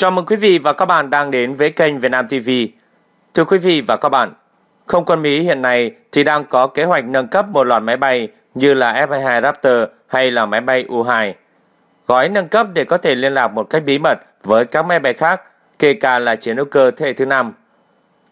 Chào mừng quý vị và các bạn đang đến với kênh Việt Nam TV. Thưa quý vị và các bạn, không quân Mỹ hiện nay thì đang có kế hoạch nâng cấp một loạt máy bay như là F-22 Raptor hay là máy bay U-2. Gói nâng cấp để có thể liên lạc một cách bí mật với các máy bay khác, kể cả là chiến đấu cơ thế hệ thứ năm.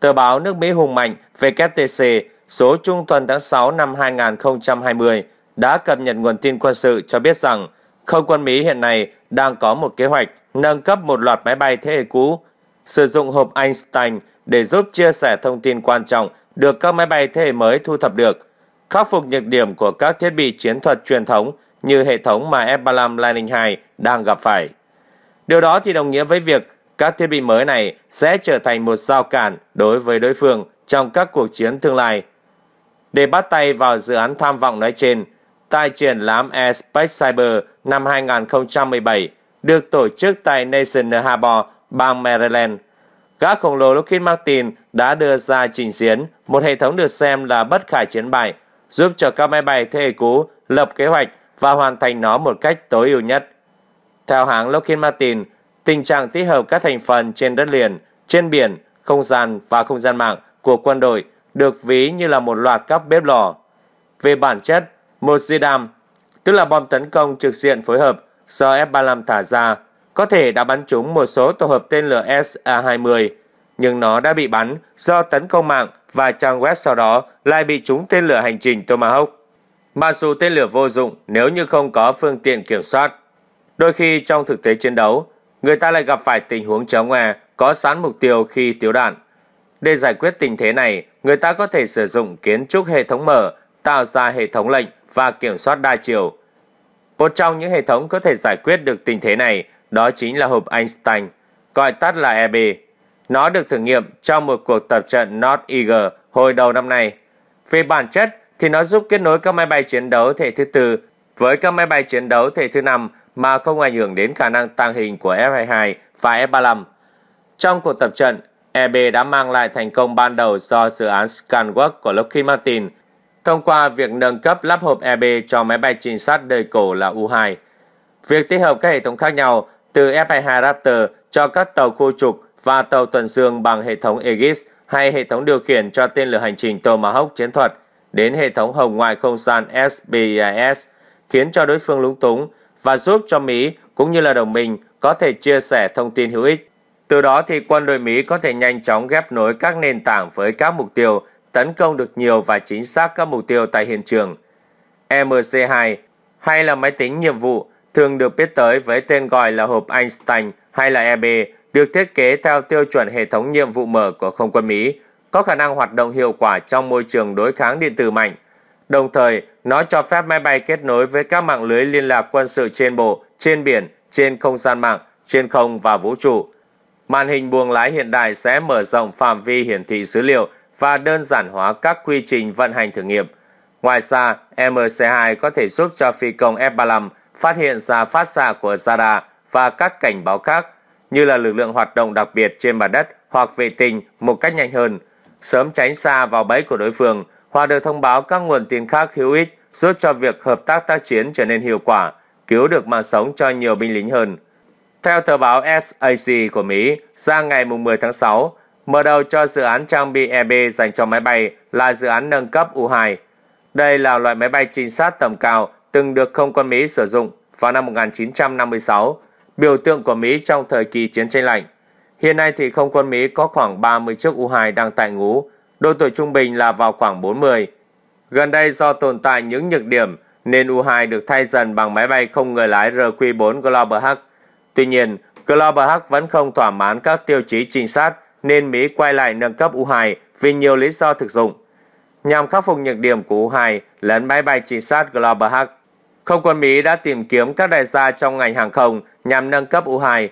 Tờ báo nước Mỹ hùng mạnh WTC số trung tuần tháng 6 năm 2020 đã cập nhật nguồn tin quân sự cho biết rằng không quân Mỹ hiện nay đang có một kế hoạch nâng cấp một loạt máy bay thế hệ cũ, sử dụng hộp Einstein để giúp chia sẻ thông tin quan trọng được các máy bay thế hệ mới thu thập được, khắc phục nhược điểm của các thiết bị chiến thuật truyền thống như hệ thống mà F-35 Lightning II đang gặp phải. Điều đó thì đồng nghĩa với việc các thiết bị mới này sẽ trở thành một rào cản đối với đối phương trong các cuộc chiến tương lai. Để bắt tay vào dự án tham vọng nói trên, tại triển lãm Airspace e Cyber năm 2017 được tổ chức tại Nation Harbor, bang Maryland. Gác khổng lồ Lockheed Martin đã đưa ra trình diễn một hệ thống được xem là bất khả chiến bại, giúp cho các máy bay thế hệ cũ lập kế hoạch và hoàn thành nó một cách tối ưu nhất. Theo hãng Lockheed Martin, tình trạng tích hợp các thành phần trên đất liền, trên biển, không gian và không gian mạng của quân đội được ví như là một loạt các bếp lò. Về bản chất, một tức là bom tấn công trực diện phối hợp do F-35 thả ra, có thể đã bắn trúng một số tổ hợp tên lửa SA-20, nhưng nó đã bị bắn do tấn công mạng và trang web sau đó lại bị trúng tên lửa hành trình Tomahawk. Mặc dù tên lửa vô dụng nếu như không có phương tiện kiểm soát, đôi khi trong thực tế chiến đấu, người ta lại gặp phải tình huống chéo ngoe có sẵn mục tiêu khi tiếu đạn. Để giải quyết tình thế này, người ta có thể sử dụng kiến trúc hệ thống mở, tạo ra hệ thống lệnh và kiểm soát đa chiều. Một trong những hệ thống có thể giải quyết được tình thế này đó chính là hộp Einstein, gọi tắt là EB. Nó được thử nghiệm trong một cuộc tập trận North Eagle hồi đầu năm nay. Về bản chất thì nó giúp kết nối các máy bay chiến đấu thể thứ tư với các máy bay chiến đấu thể thứ năm mà không ảnh hưởng đến khả năng tàng hình của F-22 và F-35. Trong cuộc tập trận, EB đã mang lại thành công ban đầu do dự án Skunk của Lockheed Martin – thông qua việc nâng cấp lắp hộp EB cho máy bay trinh sát đời cổ là U-2. Việc tích hợp các hệ thống khác nhau từ F-22 Raptor cho các tàu khu trục và tàu tuần dương bằng hệ thống Aegis hay hệ thống điều khiển cho tên lửa hành trình Tomahawk chiến thuật đến hệ thống hồng ngoại không gian SBIS khiến cho đối phương lúng túng và giúp cho Mỹ cũng như là đồng minh có thể chia sẻ thông tin hữu ích. Từ đó thì quân đội Mỹ có thể nhanh chóng ghép nối các nền tảng với các mục tiêu tấn công được nhiều và chính xác các mục tiêu tại hiện trường. MC2 hay là máy tính nhiệm vụ thường được biết tới với tên gọi là hộp Einstein hay là EB được thiết kế theo tiêu chuẩn hệ thống nhiệm vụ mở của không quân Mỹ, có khả năng hoạt động hiệu quả trong môi trường đối kháng điện tử mạnh. Đồng thời, nó cho phép máy bay kết nối với các mạng lưới liên lạc quân sự trên bộ, trên biển, trên không gian mạng, trên không và vũ trụ. Màn hình buồng lái hiện đại sẽ mở rộng phạm vi hiển thị dữ liệu và đơn giản hóa các quy trình vận hành thử nghiệm. Ngoài ra, mc 2 có thể giúp cho phi công F-35 phát hiện ra phát xạ của radar và các cảnh báo khác như là lực lượng hoạt động đặc biệt trên mặt đất hoặc vệ tinh một cách nhanh hơn, sớm tránh xa vào bẫy của đối phương hoặc được thông báo các nguồn tin khác hữu ích giúp cho việc hợp tác tác chiến trở nên hiệu quả, cứu được mạng sống cho nhiều binh lính hơn. Theo tờ báo SAC của Mỹ, ra ngày 10 tháng 6, Mở đầu cho dự án trang bị EB dành cho máy bay là dự án nâng cấp U-2. Đây là loại máy bay trinh sát tầm cao từng được không quân Mỹ sử dụng vào năm 1956, biểu tượng của Mỹ trong thời kỳ chiến tranh lạnh. Hiện nay thì không quân Mỹ có khoảng 30 chiếc U-2 đang tại ngũ, độ tuổi trung bình là vào khoảng 40. Gần đây do tồn tại những nhược điểm nên U-2 được thay dần bằng máy bay không người lái RQ-4 Global Hawk. Tuy nhiên, Global Hawk vẫn không thỏa mãn các tiêu chí trinh sát nên Mỹ quay lại nâng cấp U-2 vì nhiều lý do thực dụng, nhằm khắc phục nhược điểm của U-2 lẫn máy bay trinh sát Global Không quân Mỹ đã tìm kiếm các đại gia trong ngành hàng không nhằm nâng cấp U-2.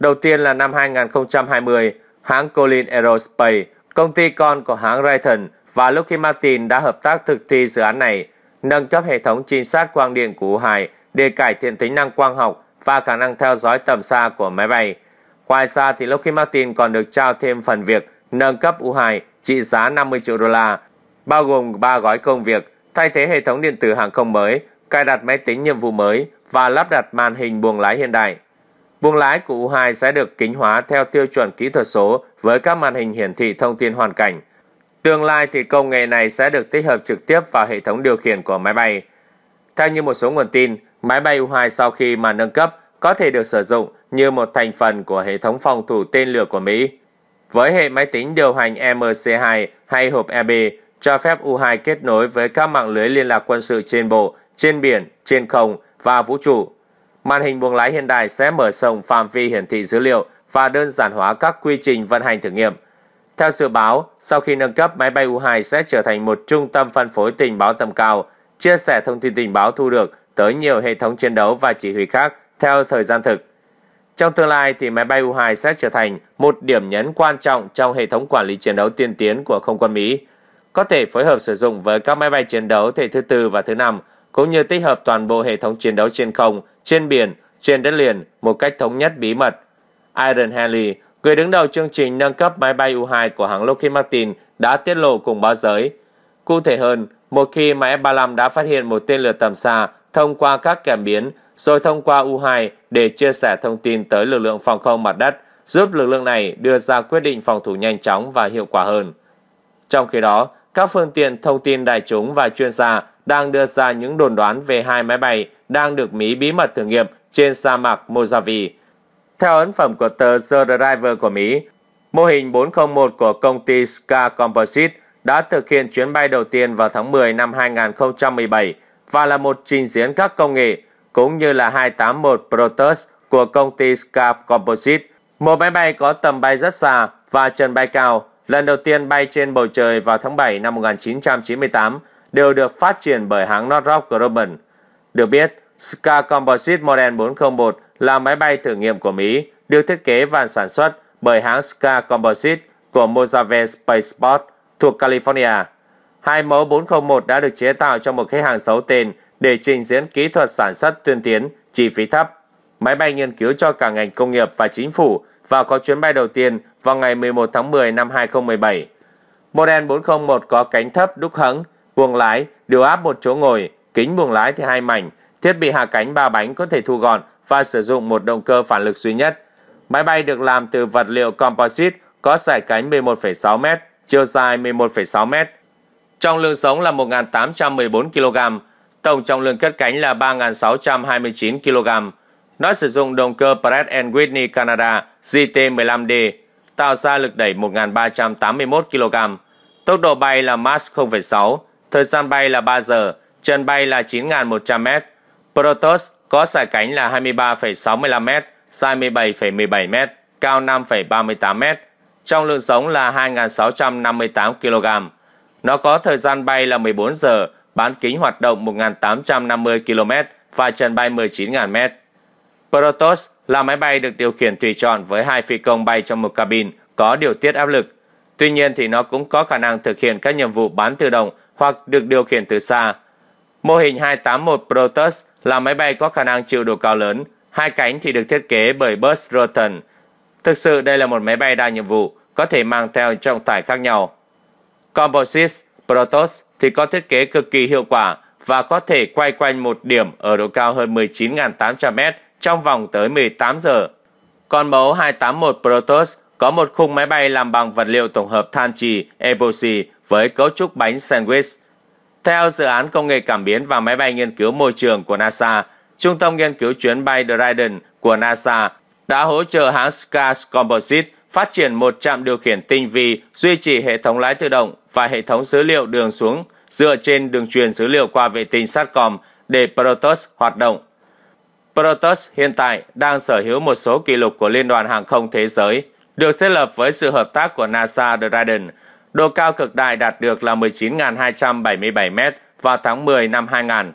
Đầu tiên là năm 2020, hãng Collins Aerospace, công ty con của hãng Raytheon và Lockheed Martin đã hợp tác thực thi dự án này, nâng cấp hệ thống trinh sát quang điện của U-2 để cải thiện tính năng quang học và khả năng theo dõi tầm xa của máy bay. Ngoài ra thì Lockheed Martin còn được trao thêm phần việc nâng cấp U2 trị giá 50 triệu đô la, bao gồm 3 gói công việc thay thế hệ thống điện tử hàng không mới, cài đặt máy tính nhiệm vụ mới và lắp đặt màn hình buồng lái hiện đại. Buồng lái của U2 sẽ được kính hóa theo tiêu chuẩn kỹ thuật số với các màn hình hiển thị thông tin hoàn cảnh. Tương lai thì công nghệ này sẽ được tích hợp trực tiếp vào hệ thống điều khiển của máy bay. Theo như một số nguồn tin, máy bay U2 sau khi mà nâng cấp có thể được sử dụng như một thành phần của hệ thống phòng thủ tên lửa của Mỹ. Với hệ máy tính điều hành mc 2 hay hộp EB, cho phép U-2 kết nối với các mạng lưới liên lạc quân sự trên bộ, trên biển, trên không và vũ trụ. Màn hình buồng lái hiện đại sẽ mở rộng phạm vi hiển thị dữ liệu và đơn giản hóa các quy trình vận hành thử nghiệm. Theo dự báo, sau khi nâng cấp, máy bay U-2 sẽ trở thành một trung tâm phân phối tình báo tầm cao, chia sẻ thông tin tình báo thu được tới nhiều hệ thống chiến đấu và chỉ huy khác theo thời gian thực. Trong tương lai thì máy bay U-2 sẽ trở thành một điểm nhấn quan trọng trong hệ thống quản lý chiến đấu tiên tiến của không quân Mỹ, có thể phối hợp sử dụng với các máy bay chiến đấu thế thứ tư và thứ năm, cũng như tích hợp toàn bộ hệ thống chiến đấu trên không, trên biển, trên đất liền một cách thống nhất bí mật. Iron Henley, người đứng đầu chương trình nâng cấp máy bay U-2 của hãng Lockheed Martin đã tiết lộ cùng báo giới. Cụ thể hơn, một khi mà F-35 đã phát hiện một tên lửa tầm xa thông qua các cảm biến rồi thông qua U-2 để chia sẻ thông tin tới lực lượng phòng không mặt đất, giúp lực lượng này đưa ra quyết định phòng thủ nhanh chóng và hiệu quả hơn. Trong khi đó, các phương tiện thông tin đại chúng và chuyên gia đang đưa ra những đồn đoán về hai máy bay đang được Mỹ bí mật thử nghiệm trên sa mạc Mojave. Theo ấn phẩm của tờ The Driver của Mỹ, mô hình 401 của công ty Ska Composite đã thực hiện chuyến bay đầu tiên vào tháng 10 năm 2017 và là một trình diễn các công nghệ cũng như là 281 Protus của công ty Scarp Composite. Một máy bay có tầm bay rất xa và trần bay cao, lần đầu tiên bay trên bầu trời vào tháng 7 năm 1998, đều được phát triển bởi hãng Northrop Grumman. Được biết, Scarp Composite Model 401 là máy bay thử nghiệm của Mỹ, được thiết kế và sản xuất bởi hãng Scarp Composite của Mojave Spaceport thuộc California. Hai mẫu 401 đã được chế tạo cho một khách hàng xấu tên để trình diễn kỹ thuật sản xuất tiên tiến, chi phí thấp. Máy bay nghiên cứu cho cả ngành công nghiệp và chính phủ và có chuyến bay đầu tiên vào ngày 11 tháng 10 năm 2017. Model 401 có cánh thấp đúc hẫng, buồng lái, điều áp một chỗ ngồi, kính buồng lái thì hai mảnh, thiết bị hạ cánh ba bánh có thể thu gọn và sử dụng một động cơ phản lực duy nhất. Máy bay được làm từ vật liệu composite có sải cánh 11,6m, chiều dài 11,6m. Trọng lượng sống là 1.814 kg, Tổng trọng lượng cất cánh là 3.629 kg. Nó sử dụng động cơ Pratt Whitney Canada GT15D, tạo ra lực đẩy 1.381 kg. Tốc độ bay là Mach 0,6, thời gian bay là 3 giờ, chân bay là 9.100m. Protoss có sải cánh là 23,65m, dài 17,17m, cao 5,38m, Trọng lượng sống là 2.658 kg. Nó có thời gian bay là 14 giờ, bán kính hoạt động 1.850 km và trần bay 19.000 m. Protos là máy bay được điều khiển tùy chọn với hai phi công bay trong một cabin có điều tiết áp lực. Tuy nhiên thì nó cũng có khả năng thực hiện các nhiệm vụ bán tự động hoặc được điều khiển từ xa. Mô hình 281 Protos là máy bay có khả năng chịu độ cao lớn, hai cánh thì được thiết kế bởi Buzz Rotten. Thực sự đây là một máy bay đa nhiệm vụ, có thể mang theo trọng tải khác nhau. Composites Protos thì có thiết kế cực kỳ hiệu quả và có thể quay quanh một điểm ở độ cao hơn 19.800m trong vòng tới 18 giờ. Con mẫu 281 Protoss có một khung máy bay làm bằng vật liệu tổng hợp than trì epoxy với cấu trúc bánh sandwich. Theo dự án công nghệ cảm biến và máy bay nghiên cứu môi trường của NASA, Trung tâm nghiên cứu chuyến bay Dryden của NASA đã hỗ trợ hãng Scars Composite phát triển một trạm điều khiển tinh vi duy trì hệ thống lái tự động và hệ thống dữ liệu đường xuống dựa trên đường truyền dữ liệu qua vệ tinh SATCOM để Protoss hoạt động. Protoss hiện tại đang sở hữu một số kỷ lục của Liên đoàn Hàng không Thế giới, được thiết lập với sự hợp tác của NASA Dryden. Độ cao cực đại đạt được là 19.277m vào tháng 10 năm 2000.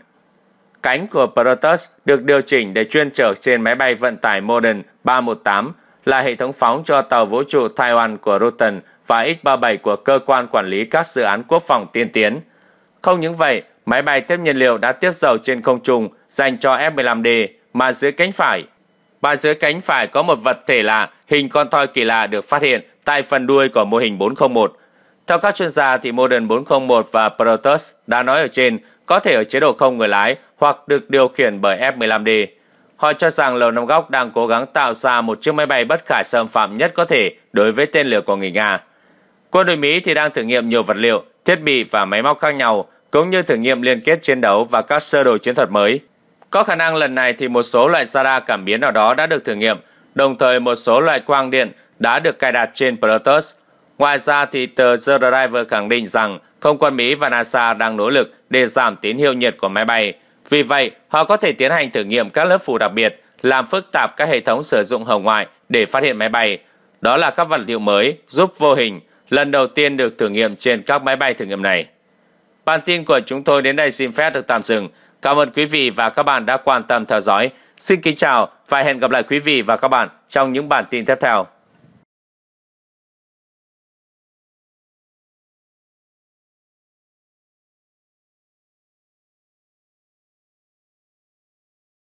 Cánh của Protoss được điều chỉnh để chuyên chở trên máy bay vận tải Modern 318 là hệ thống phóng cho tàu vũ trụ Taiwan của Rutan và X-37 của cơ quan quản lý các dự án quốc phòng tiên tiến. Không những vậy, máy bay tiếp nhiên liệu đã tiếp dầu trên không trung dành cho F-15D mà dưới cánh phải. Và dưới cánh phải có một vật thể lạ, hình con thoi kỳ lạ được phát hiện tại phần đuôi của mô hình 401. Theo các chuyên gia thì Modern 401 và Protoss đã nói ở trên có thể ở chế độ không người lái hoặc được điều khiển bởi F-15D. Họ cho rằng Lầu Năm Góc đang cố gắng tạo ra một chiếc máy bay bất khả xâm phạm nhất có thể đối với tên lửa của người Nga. Quân đội Mỹ thì đang thử nghiệm nhiều vật liệu, thiết bị và máy móc khác nhau, cũng như thử nghiệm liên kết chiến đấu và các sơ đồ chiến thuật mới. Có khả năng lần này thì một số loại radar cảm biến nào đó đã được thử nghiệm, đồng thời một số loại quang điện đã được cài đặt trên Proteus. Ngoài ra thì tờ The Driver khẳng định rằng không quân Mỹ và NASA đang nỗ lực để giảm tín hiệu nhiệt của máy bay – vì vậy, họ có thể tiến hành thử nghiệm các lớp phủ đặc biệt, làm phức tạp các hệ thống sử dụng hồng ngoại để phát hiện máy bay. Đó là các vật liệu mới giúp vô hình lần đầu tiên được thử nghiệm trên các máy bay thử nghiệm này. Bản tin của chúng tôi đến đây xin phép được tạm dừng. Cảm ơn quý vị và các bạn đã quan tâm theo dõi. Xin kính chào và hẹn gặp lại quý vị và các bạn trong những bản tin tiếp theo.